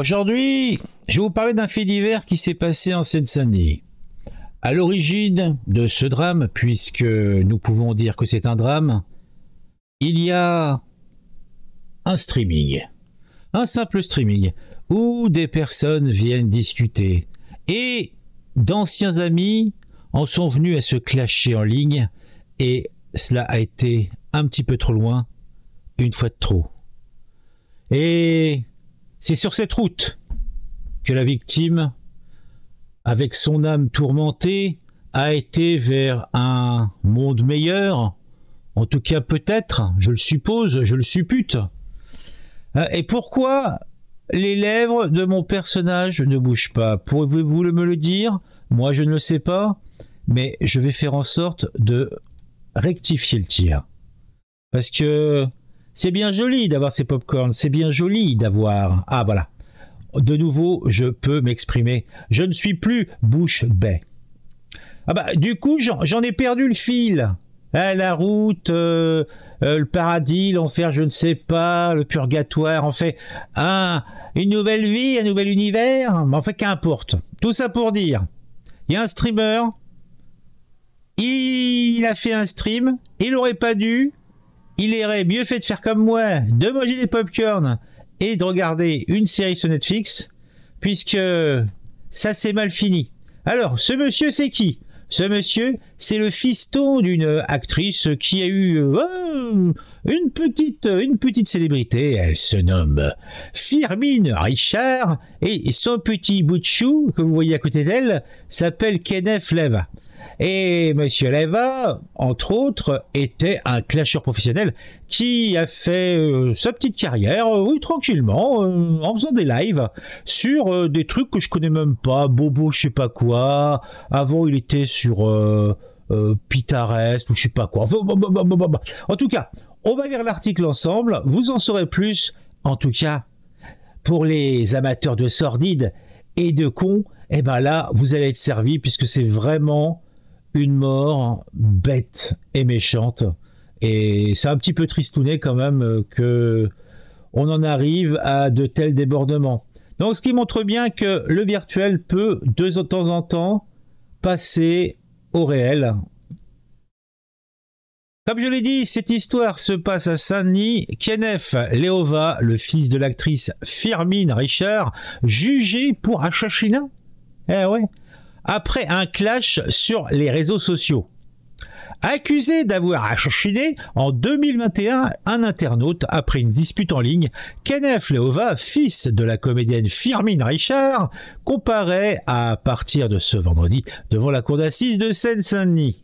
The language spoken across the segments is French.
Aujourd'hui, je vais vous parler d'un fait divers qui s'est passé en Seine-Saint-Denis. À l'origine de ce drame, puisque nous pouvons dire que c'est un drame, il y a un streaming. Un simple streaming où des personnes viennent discuter. Et d'anciens amis en sont venus à se clasher en ligne et cela a été un petit peu trop loin, une fois de trop. Et c'est sur cette route que la victime, avec son âme tourmentée, a été vers un monde meilleur, en tout cas peut-être, je le suppose, je le suppute. Euh, et pourquoi les lèvres de mon personnage ne bougent pas Pouvez-vous me le dire Moi je ne le sais pas, mais je vais faire en sorte de rectifier le tir. Parce que c'est bien joli d'avoir ces popcorns, c'est bien joli d'avoir... Ah voilà, de nouveau, je peux m'exprimer. Je ne suis plus bouche bée. Ah bah, du coup, j'en ai perdu le fil. Hein, la route, euh, euh, le paradis, l'enfer, je ne sais pas, le purgatoire, en fait, une nouvelle vie, un nouvel univers, mais en fait, qu'importe. Tout ça pour dire, il y a un streamer, il a fait un stream, il n'aurait pas dû, il aurait mieux fait de faire comme moi, de manger des popcorn et de regarder une série sur Netflix, puisque ça s'est mal fini. Alors, ce monsieur, c'est qui Ce monsieur, c'est le fiston d'une actrice qui a eu euh, une, petite, une petite célébrité. Elle se nomme Firmine Richard et son petit bout de chou que vous voyez à côté d'elle s'appelle Kenneth Leva. Et Monsieur Leva, entre autres, était un clasheur professionnel qui a fait euh, sa petite carrière, euh, oui, tranquillement, euh, en faisant des lives sur des trucs que je connais même pas, Bobo, je sais pas quoi. Avant, il était sur Pitarest ou je sais pas quoi. En tout cas, on va lire l'article ensemble. Vous en saurez plus. En tout cas, pour les amateurs de sordide et de cons, et eh ben là, vous allez être servi puisque c'est vraiment une mort bête et méchante. Et c'est un petit peu tristouné quand même que on en arrive à de tels débordements. Donc ce qui montre bien que le virtuel peut de temps en temps passer au réel. Comme je l'ai dit, cette histoire se passe à Saint-Denis. Kenneth Leova, le fils de l'actrice Firmin Richard, jugé pour assassinat. Eh ouais, après un clash sur les réseaux sociaux. Accusé d'avoir assassiné en 2021 un internaute après une dispute en ligne, Kenneth Leova, fils de la comédienne Firmin Richard, comparaît à partir de ce vendredi devant la cour d'assises de Seine-Saint-Denis.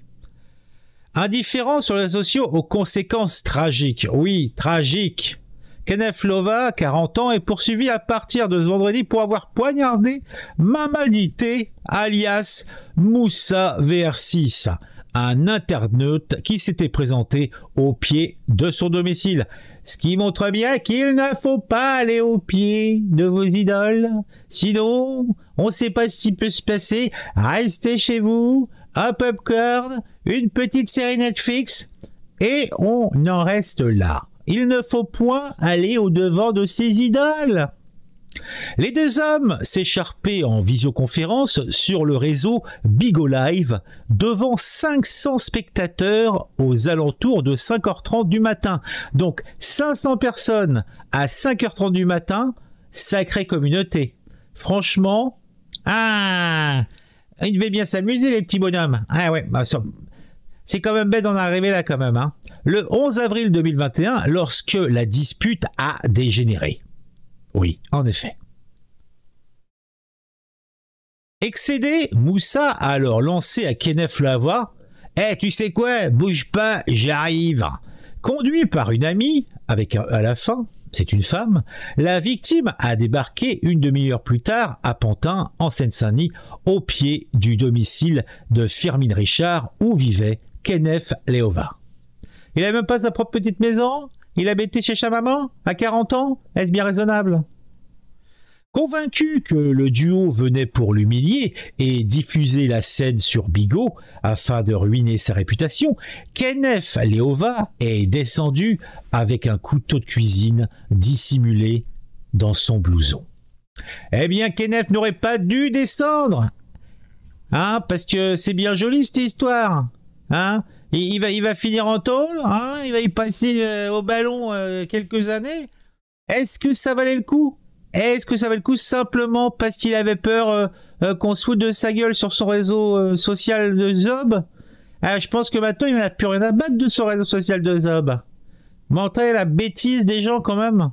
Indifférent sur les sociaux aux conséquences tragiques, oui, tragiques, Kenneth Lova, 40 ans, est poursuivi à partir de ce vendredi pour avoir poignardé Mamadité, alias Moussa VR6, un internaute qui s'était présenté au pied de son domicile. Ce qui montre bien qu'il ne faut pas aller au pied de vos idoles. Sinon, on ne sait pas ce qui peut se passer. Restez chez vous, un popcorn, une petite série Netflix, et on en reste là. Il ne faut point aller au-devant de ces idoles. Les deux hommes s'écharpaient en visioconférence sur le réseau Bigolive Live devant 500 spectateurs aux alentours de 5h30 du matin. Donc 500 personnes à 5h30 du matin, sacrée communauté. Franchement, ah, ils devaient bien s'amuser les petits bonhommes. Ah ouais, bah, c'est quand même bête d'en arriver là quand même. Hein. Le 11 avril 2021, lorsque la dispute a dégénéré. Oui, en effet. Excédé, Moussa a alors lancé à Kenneth Lavoie Eh, tu sais quoi Bouge pas, j'arrive Conduit par une amie, avec un, à la fin, c'est une femme, la victime a débarqué une demi-heure plus tard à Pantin, en Seine-Saint-Denis, au pied du domicile de Firmin Richard où vivait Kenneth Léova. Il n'a même pas sa propre petite maison Il a chez sa maman À 40 ans Est-ce bien raisonnable Convaincu que le duo venait pour l'humilier et diffuser la scène sur Bigot afin de ruiner sa réputation, Kenneth Léova est descendu avec un couteau de cuisine dissimulé dans son blouson. Eh bien, Kenneth n'aurait pas dû descendre Hein, parce que c'est bien joli cette histoire Hein? il, va, va finir en tôle, hein il va y passer euh, au ballon euh, quelques années. Est-ce que ça valait le coup Est-ce que ça valait le coup simplement parce qu'il avait peur euh, qu'on se de sa gueule sur son réseau social de Zob ah, Je pense que maintenant, il n'a plus rien à battre de son réseau social de Zob. Montrer la bêtise des gens quand même.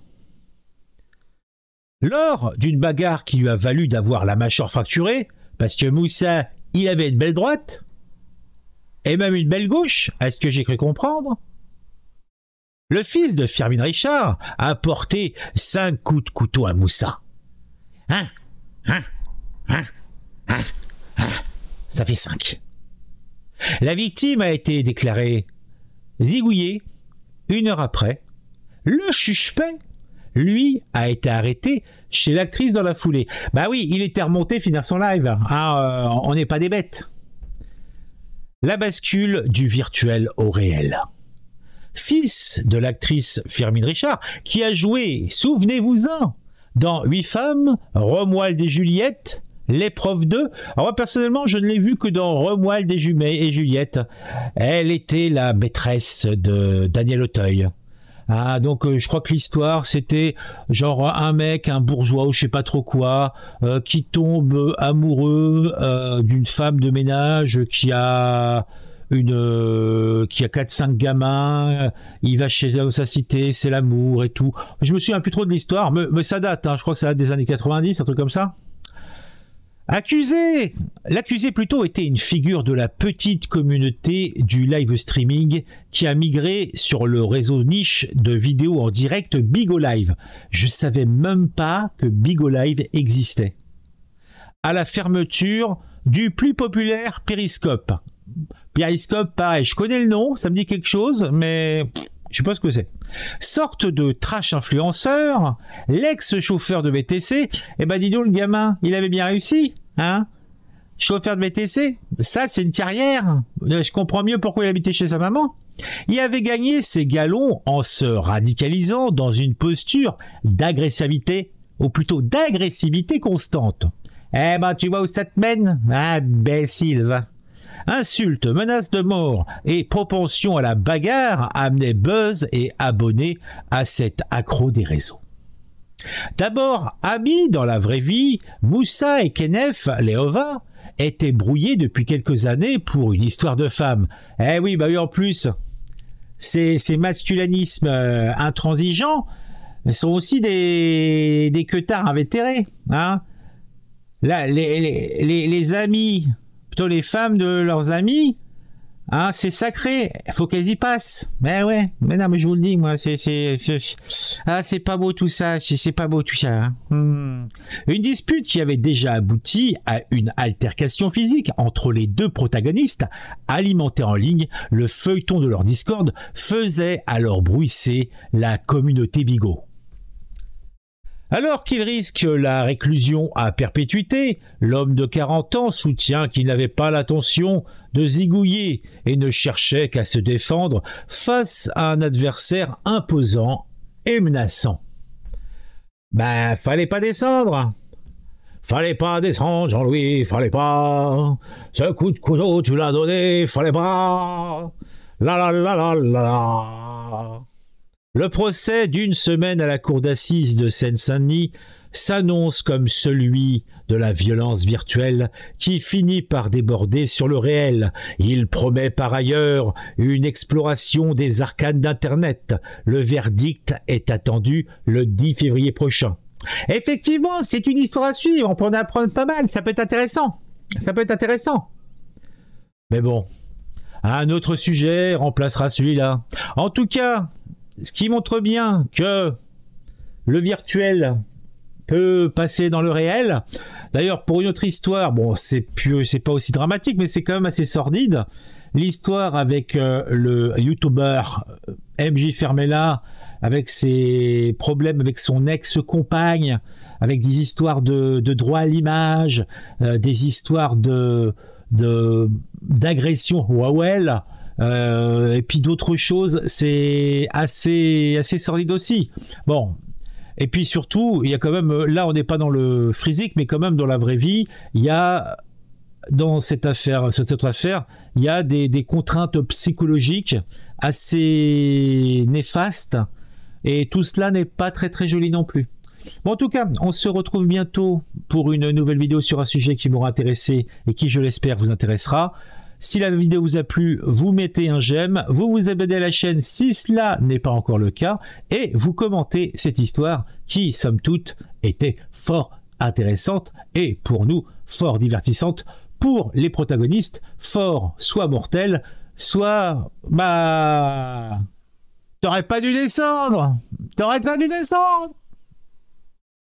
Lors d'une bagarre qui lui a valu d'avoir la mâchoire fracturée, parce que Moussa, il avait une belle droite, et même une belle gauche, est ce que j'ai cru comprendre. Le fils de Firmin Richard a porté cinq coups de couteau à Moussa. Hein Hein Hein Hein, hein Ça fait cinq. La victime a été déclarée zigouillée une heure après. Le suspect, lui, a été arrêté chez l'actrice dans la foulée. Bah oui, il était remonté finir son live. Hein, euh, on n'est pas des bêtes. La bascule du virtuel au réel. Fils de l'actrice Firmin Richard, qui a joué, souvenez-vous-en, dans Huit femmes, Romuald et Juliette, L'épreuve 2. Alors, personnellement, je ne l'ai vue que dans Romuald et Juliette. Elle était la maîtresse de Daniel Auteuil. Ah, donc euh, je crois que l'histoire c'était genre un mec, un bourgeois ou je sais pas trop quoi, euh, qui tombe amoureux euh, d'une femme de ménage qui a une qui a 4 5 gamins, il va chez sa cité, c'est l'amour et tout. Je me souviens plus trop de l'histoire, mais, ça date hein. je crois que ça date des années 90, un truc comme ça. Accusé L'accusé plutôt était une figure de la petite communauté du live streaming qui a migré sur le réseau niche de vidéos en direct Bigo Live. Je savais même pas que Bigo Live existait. À la fermeture du plus populaire Periscope. Periscope, pareil, je connais le nom, ça me dit quelque chose, mais je sais pas ce que c'est. Sorte de trash influenceur, l'ex-chauffeur de BTC. eh ben dis donc le gamin, il avait bien réussi, hein Chauffeur de BTC, ça c'est une carrière. Euh, je comprends mieux pourquoi il habitait chez sa maman. Il avait gagné ses galons en se radicalisant dans une posture d'agressivité, ou plutôt d'agressivité constante. Eh ben tu vois où ça te mène, hein, imbécile, va. Insultes, menaces de mort et propension à la bagarre amenaient buzz et abonnés à cet accro des réseaux. D'abord amis dans la vraie vie, Moussa et Kenneth Leova étaient brouillés depuis quelques années pour une histoire de femme. Eh oui, bah oui, en plus, ces, ces masculinismes euh, intransigeants sont aussi des, des queutards invétérés. Hein. les amis plutôt les femmes de leurs amis. Hein, c'est sacré, faut qu'elles y passent. Mais ben ouais, mais non, mais je vous le dis, moi, c'est, c'est, ah, c'est pas beau tout ça, c'est pas beau tout ça. Hein. Hmm. Une dispute qui avait déjà abouti à une altercation physique entre les deux protagonistes, alimentée en ligne, le feuilleton de leur discorde faisait alors bruisser la communauté Bigot. Alors qu'il risque la réclusion à perpétuité, l'homme de 40 ans soutient qu'il n'avait pas l'intention de zigouiller et ne cherchait qu'à se défendre face à un adversaire imposant et menaçant. Ben, fallait pas descendre. Fallait pas descendre, Jean-Louis, fallait pas. Ce coup de couteau, tu l'as donné, fallait pas. La la la la la la. Le procès d'une semaine à la cour d'assises de Seine-Saint-Denis s'annonce comme celui de la violence virtuelle qui finit par déborder sur le réel. Il promet par ailleurs une exploration des arcanes d'Internet. Le verdict est attendu le 10 février prochain. Effectivement, c'est une histoire à suivre, on peut en apprendre pas mal, ça peut être intéressant. Ça peut être intéressant. Mais bon, un autre sujet remplacera celui-là. En tout cas, ce qui montre bien que le virtuel peut passer dans le réel. D'ailleurs, pour une autre histoire, bon, c'est plus, c'est pas aussi dramatique, mais c'est quand même assez sordide. L'histoire avec euh, le youtubeur euh, MJ Fermella, avec ses problèmes avec son ex-compagne, avec des histoires de, droit à l'image, euh, des histoires de, d'agression Huawei. Euh, et puis d'autres choses, c'est assez, assez sordide aussi. Bon. Et puis surtout, il y a quand même, là on n'est pas dans le physique, mais quand même dans la vraie vie, il y a dans cette affaire, cette affaire, il y a des, des contraintes psychologiques assez néfastes, et tout cela n'est pas très très joli non plus. Bon, en tout cas, on se retrouve bientôt pour une nouvelle vidéo sur un sujet qui m'aura intéressé et qui, je l'espère, vous intéressera. Si la vidéo vous a plu, vous mettez un j'aime, vous vous abonnez à la chaîne si cela n'est pas encore le cas, et vous commentez cette histoire qui, somme toute, était fort intéressante et pour nous fort divertissante. Pour les protagonistes, fort soit mortel, soit bah T'aurais pas dû descendre T'aurais pas dû descendre